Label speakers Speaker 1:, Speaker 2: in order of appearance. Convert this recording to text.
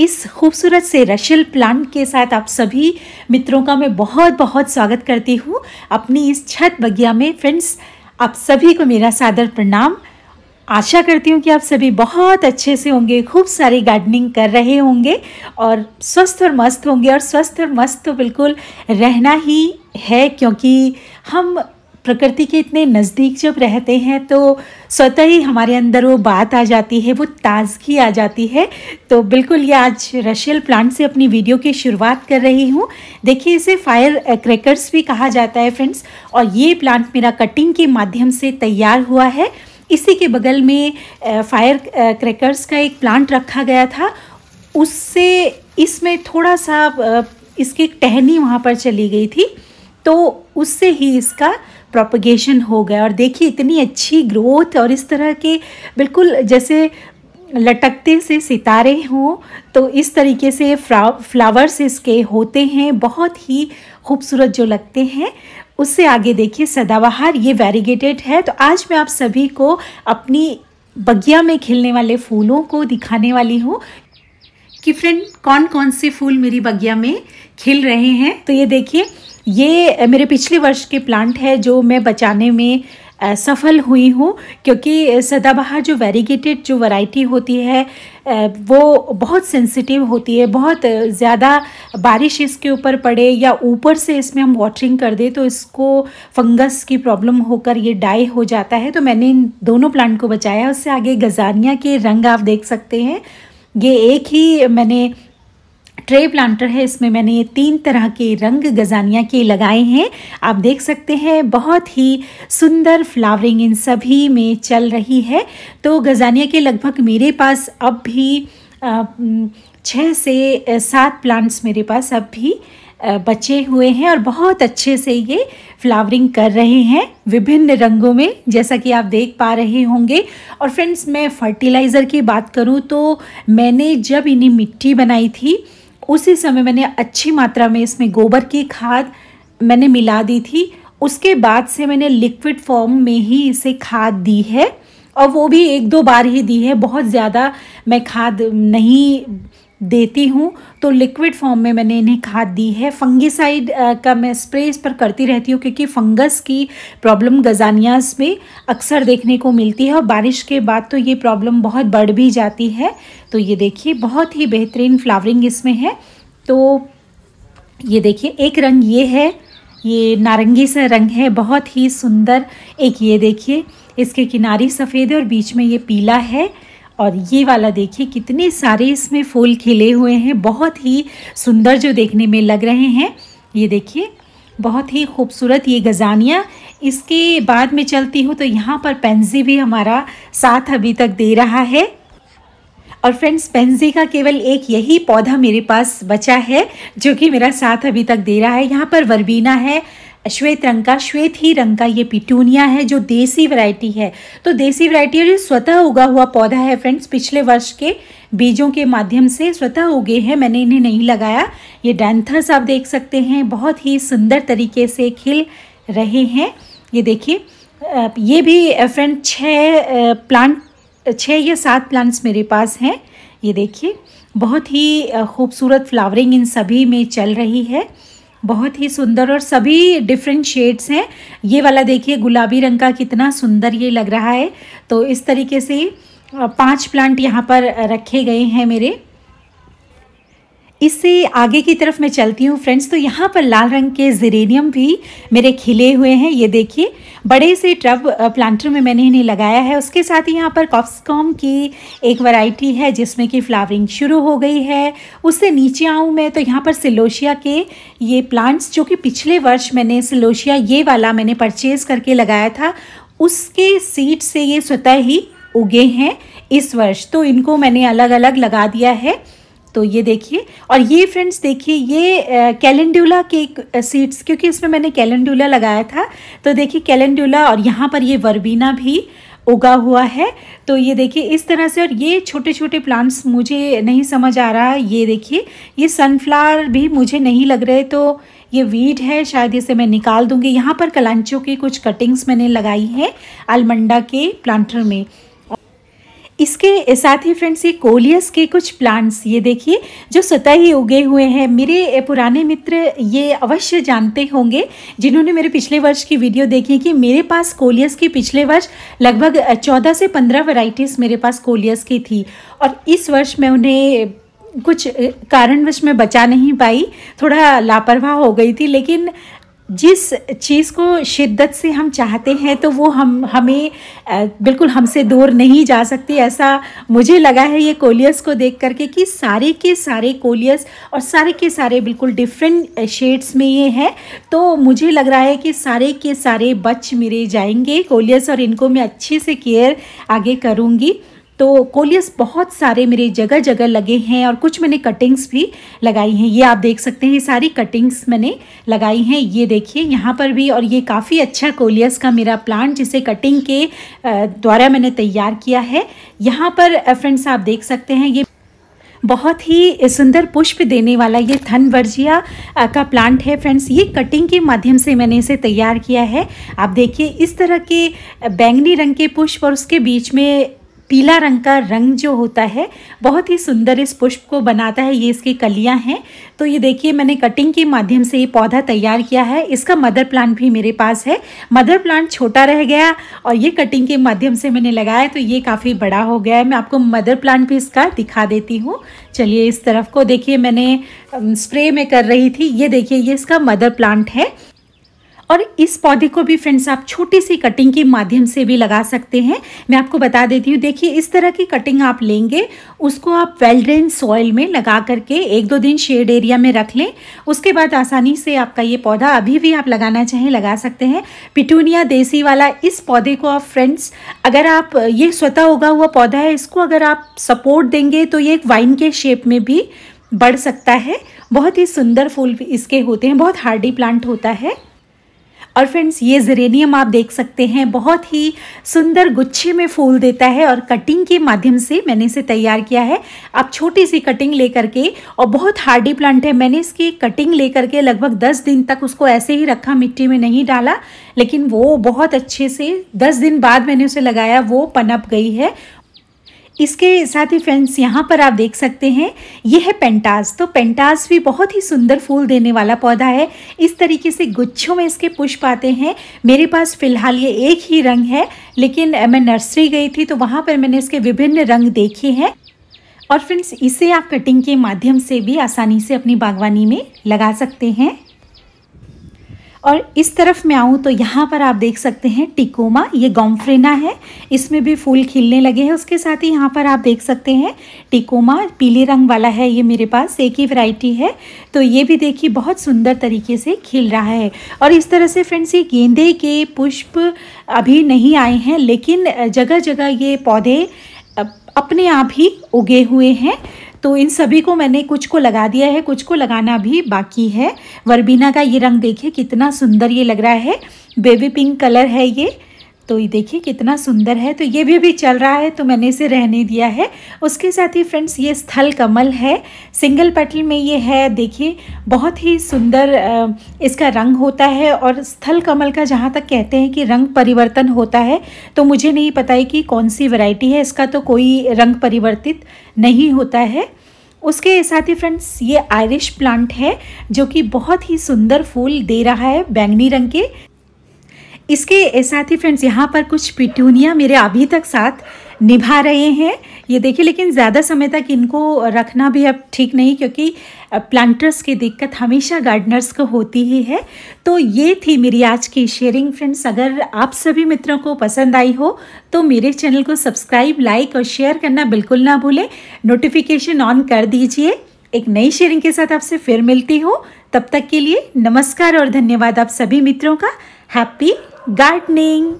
Speaker 1: इस खूबसूरत से रशियल प्लांट के साथ आप सभी मित्रों का मैं बहुत बहुत स्वागत करती हूँ अपनी इस छत बगिया में फ्रेंड्स आप सभी को मेरा सादर प्रणाम आशा करती हूँ कि आप सभी बहुत अच्छे से होंगे खूब सारी गार्डनिंग कर रहे होंगे और स्वस्थ और मस्त होंगे और स्वस्थ और मस्त तो बिल्कुल रहना ही है क्योंकि हम प्रकृति के इतने नज़दीक जब रहते हैं तो स्वतः ही हमारे अंदर वो बात आ जाती है वो ताजगी आ जाती है तो बिल्कुल ये आज रशियल प्लांट से अपनी वीडियो की शुरुआत कर रही हूँ देखिए इसे फायर क्रैकर्स भी कहा जाता है फ्रेंड्स और ये प्लांट मेरा कटिंग के माध्यम से तैयार हुआ है इसी के बगल में फायर क्रैकर्स का एक प्लांट रखा गया था उससे इसमें थोड़ा सा इसकी टहनी वहाँ पर चली गई थी तो उससे ही इसका प्रोपगेशन हो गया और देखिए इतनी अच्छी ग्रोथ और इस तरह के बिल्कुल जैसे लटकते से सितारे हों तो इस तरीके से फ्लावर्स इसके होते हैं बहुत ही खूबसूरत जो लगते हैं उससे आगे देखिए सदाबहार ये वेरीगेटेड है तो आज मैं आप सभी को अपनी बगिया में खिलने वाले फूलों को दिखाने वाली हूँ कि फ्रेंड कौन कौन से फूल मेरी बगिया में खिल रहे हैं तो ये देखिए ये मेरे पिछले वर्ष के प्लांट है जो मैं बचाने में सफल हुई हूँ क्योंकि सदाबहार जो वेरीगेटेड जो वैरायटी होती है वो बहुत सेंसिटिव होती है बहुत ज़्यादा बारिश इसके ऊपर पड़े या ऊपर से इसमें हम वाटरिंग कर दें तो इसको फंगस की प्रॉब्लम होकर ये डाई हो जाता है तो मैंने इन दोनों प्लांट को बचाया उससे आगे गजानिया के रंग आप देख सकते हैं ये एक ही मैंने ट्रे प्लांटर है इसमें मैंने ये तीन तरह के रंग गजानिया के लगाए हैं आप देख सकते हैं बहुत ही सुंदर फ्लावरिंग इन सभी में चल रही है तो गजानिया के लगभग मेरे पास अब भी छः से सात प्लांट्स मेरे पास अब भी बचे हुए हैं और बहुत अच्छे से ये फ्लावरिंग कर रहे हैं विभिन्न रंगों में जैसा कि आप देख पा रहे होंगे और फ्रेंड्स मैं फर्टिलाइज़र की बात करूँ तो मैंने जब इन्हें मिट्टी बनाई थी उसी समय मैंने अच्छी मात्रा में इसमें गोबर की खाद मैंने मिला दी थी उसके बाद से मैंने लिक्विड फॉर्म में ही इसे खाद दी है और वो भी एक दो बार ही दी है बहुत ज़्यादा मैं खाद नहीं देती हूँ तो लिक्विड फॉर्म में मैंने इन्हें खाद दी है फंगिसाइड का मैं स्प्रे इस पर करती रहती हूँ क्योंकि फंगस की प्रॉब्लम गजानियाज में अक्सर देखने को मिलती है और बारिश के बाद तो ये प्रॉब्लम बहुत बढ़ भी जाती है तो ये देखिए बहुत ही बेहतरीन फ्लावरिंग इसमें है तो ये देखिए एक रंग ये है ये नारंगी सा रंग है बहुत ही सुंदर एक ये देखिए इसके किनारे सफ़ेद है और बीच में ये पीला है और ये वाला देखिए कितने सारे इसमें फूल खिले हुए हैं बहुत ही सुंदर जो देखने में लग रहे हैं ये देखिए बहुत ही खूबसूरत ये गज़ानियाँ इसके बाद में चलती हूँ तो यहाँ पर पेंजी भी हमारा साथ अभी तक दे रहा है और फ्रेंड्स पेंजी का केवल एक यही पौधा मेरे पास बचा है जो कि मेरा साथ अभी तक दे रहा है यहाँ पर वर्बीना है श्वेत रंग का श्वेत ही रंग का ये पिटूनिया है जो देसी वैरायटी है तो देसी वैरायटी और स्वतः उगा हुआ पौधा है फ्रेंड्स पिछले वर्ष के बीजों के माध्यम से स्वतः उगे हैं मैंने इन्हें नहीं लगाया ये डैंथस आप देख सकते हैं बहुत ही सुंदर तरीके से खिल रहे हैं ये देखिए ये भी फ्रेंड छः प्लांट छः या सात प्लांट्स मेरे पास हैं ये देखिए बहुत ही खूबसूरत फ्लावरिंग इन सभी में चल रही है बहुत ही सुंदर और सभी डिफरेंट शेड्स हैं ये वाला देखिए गुलाबी रंग का कितना सुंदर ये लग रहा है तो इस तरीके से पांच प्लांट यहाँ पर रखे गए हैं मेरे इससे आगे की तरफ मैं चलती हूँ फ्रेंड्स तो यहाँ पर लाल रंग के जेरेनियम भी मेरे खिले हुए हैं ये देखिए बड़े से ट्रब प्लांटर में मैंने इन्हें लगाया है उसके साथ ही यहाँ पर कॉप्सकॉम की एक वैरायटी है जिसमें कि फ्लावरिंग शुरू हो गई है उससे नीचे आऊँ मैं तो यहाँ पर सिलोशिया के ये प्लांट्स जो कि पिछले वर्ष मैंने सिलोशिया ये वाला मैंने परचेज़ करके लगाया था उसके सीड से ये स्वतः ही उगे हैं इस वर्ष तो इनको मैंने अलग अलग लगा दिया है तो ये देखिए और ये फ्रेंड्स देखिए ये कैलेंडुला के सीड्स क्योंकि इसमें मैंने कैलेंडुला लगाया था तो देखिए कैलेंडुला और यहाँ पर ये वर्बीना भी उगा हुआ है तो ये देखिए इस तरह से और ये छोटे छोटे प्लांट्स मुझे नहीं समझ आ रहा ये देखिए ये सनफ्लावर भी मुझे नहीं लग रहे तो ये वीड है शायद इसे मैं निकाल दूंगी यहाँ पर कलांचों की कुछ कटिंग्स मैंने लगाई है अलमंडा के प्लांटर में इसके साथ ही फ्रेंड्स ये कोलियस के कुछ प्लांट्स ये देखिए जो स्वतः ही उगे हुए हैं मेरे पुराने मित्र ये अवश्य जानते होंगे जिन्होंने मेरे पिछले वर्ष की वीडियो देखी कि मेरे पास कोलियस की पिछले वर्ष लगभग चौदह से पंद्रह वैरायटीज़ मेरे पास कोलियस की थी और इस वर्ष मैं उन्हें कुछ कारणवश मैं बचा नहीं पाई थोड़ा लापरवाह हो गई थी लेकिन जिस चीज़ को शिद्दत से हम चाहते हैं तो वो हम हमें बिल्कुल हमसे दूर नहीं जा सकती ऐसा मुझे लगा है ये कोलियस को देख करके कि सारे के सारे कोलियस और सारे के सारे बिल्कुल डिफरेंट शेड्स में ये हैं तो मुझे लग रहा है कि सारे के सारे बच मेरे जाएंगे कोलियस और इनको मैं अच्छे से केयर आगे करूँगी तो कोलियस बहुत सारे मेरे जगह जगह लगे हैं और कुछ मैंने कटिंग्स भी लगाई हैं ये आप देख सकते हैं ये सारी कटिंग्स मैंने लगाई हैं ये देखिए यहाँ पर भी और ये काफ़ी अच्छा कोलियस का मेरा प्लांट जिसे कटिंग के द्वारा मैंने तैयार किया है यहाँ पर फ्रेंड्स आप देख सकते हैं ये बहुत ही सुंदर पुष्प देने वाला ये थनवर्जिया का प्लांट है फ्रेंड्स ये कटिंग के माध्यम से मैंने इसे तैयार किया है आप देखिए इस तरह के बैंगनी रंग के पुष्प और उसके बीच में पीला रंग का रंग जो होता है बहुत ही सुंदर इस पुष्प को बनाता है ये इसकी कलियां हैं तो ये देखिए मैंने कटिंग के माध्यम से ये पौधा तैयार किया है इसका मदर प्लांट भी मेरे पास है मदर प्लांट छोटा रह गया और ये कटिंग के माध्यम से मैंने लगाया तो ये काफ़ी बड़ा हो गया है मैं आपको मदर प्लांट भी इसका दिखा देती हूँ चलिए इस तरफ को देखिए मैंने स्प्रे में कर रही थी ये देखिए ये इसका मदर प्लांट है और इस पौधे को भी फ्रेंड्स आप छोटी सी कटिंग के माध्यम से भी लगा सकते हैं मैं आपको बता देती हूँ देखिए इस तरह की कटिंग आप लेंगे उसको आप वेलड्रेन सॉइल में लगा करके एक दो दिन शेड एरिया में रख लें उसके बाद आसानी से आपका ये पौधा अभी भी आप लगाना चाहें लगा सकते हैं पिटूनिया देसी वाला इस पौधे को आप फ्रेंड्स अगर आप ये स्वतः उगा हुआ पौधा है इसको अगर आप सपोर्ट देंगे तो ये एक वाइन के शेप में भी बढ़ सकता है बहुत ही सुंदर फूल इसके होते हैं बहुत हार्डी प्लांट होता है और फ्रेंड्स ये जेरेनियम आप देख सकते हैं बहुत ही सुंदर गुच्छे में फूल देता है और कटिंग के माध्यम से मैंने इसे तैयार किया है आप छोटी सी कटिंग लेकर के और बहुत हार्डी प्लांट है मैंने इसकी कटिंग लेकर के लगभग दस दिन तक उसको ऐसे ही रखा मिट्टी में नहीं डाला लेकिन वो बहुत अच्छे से दस दिन बाद मैंने उसे लगाया वो पनप गई है इसके साथ ही फ्रेंड्स यहाँ पर आप देख सकते हैं ये है पेंटास तो पेंटास भी बहुत ही सुंदर फूल देने वाला पौधा है इस तरीके से गुच्छों में इसके पुष्प आते हैं मेरे पास फ़िलहाल ये एक ही रंग है लेकिन मैं नर्सरी गई थी तो वहाँ पर मैंने इसके विभिन्न रंग देखे हैं और फ्रेंड्स इसे आप कटिंग के माध्यम से भी आसानी से अपनी बागवानी में लगा सकते हैं और इस तरफ मैं आऊँ तो यहाँ पर आप देख सकते हैं टिकोमा ये गॉम्फ्रेना है इसमें भी फूल खिलने लगे हैं उसके साथ ही यहाँ पर आप देख सकते हैं टिकोमा पीले रंग वाला है ये मेरे पास एक ही वैरायटी है तो ये भी देखिए बहुत सुंदर तरीके से खिल रहा है और इस तरह से फ्रेंड्स ये गेंदे के पुष्प अभी नहीं आए हैं लेकिन जगह जगह ये पौधे अपने आप ही उगे हुए हैं तो इन सभी को मैंने कुछ को लगा दिया है कुछ को लगाना भी बाकी है वर्बीना का ये रंग देखिए कितना सुंदर ये लग रहा है बेबी पिंक कलर है ये तो ये देखिए कितना सुंदर है तो ये भी अभी चल रहा है तो मैंने इसे रहने दिया है उसके साथ ही फ्रेंड्स ये स्थल कमल है सिंगल पेटल में ये है देखिए बहुत ही सुंदर इसका रंग होता है और स्थल कमल का जहाँ तक कहते हैं कि रंग परिवर्तन होता है तो मुझे नहीं पता है कि कौन सी वैरायटी है इसका तो कोई रंग परिवर्तित नहीं होता है उसके साथ ही फ्रेंड्स ये आयरिश प्लांट है जो कि बहुत ही सुंदर फूल दे रहा है बैंगनी रंग के इसके साथ ही फ्रेंड्स यहाँ पर कुछ पिटूनिया मेरे अभी तक साथ निभा रहे हैं ये देखिए लेकिन ज़्यादा समय तक इनको रखना भी अब ठीक नहीं क्योंकि प्लांटर्स की दिक्कत हमेशा गार्डनर्स को होती ही है तो ये थी मेरी आज की शेयरिंग फ्रेंड्स अगर आप सभी मित्रों को पसंद आई हो तो मेरे चैनल को सब्सक्राइब लाइक और शेयर करना बिल्कुल ना भूलें नोटिफिकेशन ऑन कर दीजिए एक नई शेयरिंग के साथ आपसे फिर मिलती हो तब तक के लिए नमस्कार और धन्यवाद आप सभी मित्रों का हैप्पी गार्डनिंग